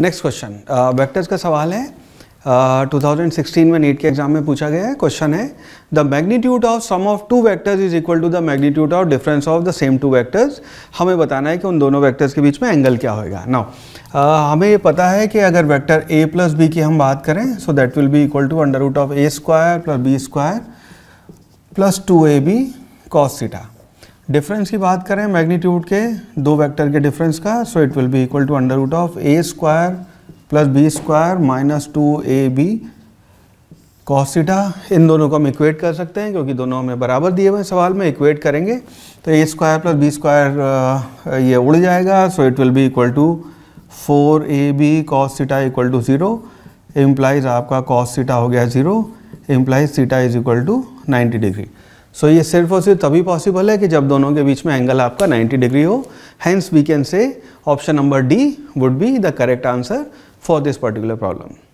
next question vectors का सवाल है uh, 2016 में नीट के एग्जाम में पूछा गया है क्वेश्चन है the magnitude of sum of two vectors is equal to the magnitude of difference of the same two vectors हमें बताना है कि उन दोनों वेक्टर्स के बीच में एंगल क्या होगा नाउ uh, हमें ये पता है कि अगर वैक्टर ए प्लस बी की हम बात करें so that will be equal to under root of A square plus B square plus two A B cos theta difference की बात करें मैग्नीट्यूड के दो वेक्टर के डिफरेंस का so it will be equal to under root of A square plus B square minus two A B cos theta इन दोनों को हम इक्वेट कर सकते हैं क्योंकि दोनों हमें बराबर दिए हुए सवाल में इक्वेट करेंगे तो A square plus B square ये उड़ जाएगा so it will be equal to four A B cos theta equal to zero implies आपका कॉसिटा हो गया zero implies theta is equal to ninety degree so so, ये सिर्फ और सिर्फ तभी पॉसिबल है कि जब दोनों के बीच में एंगल आपका 90 डिग्री हो hence we can say option number D would be the correct answer for this particular problem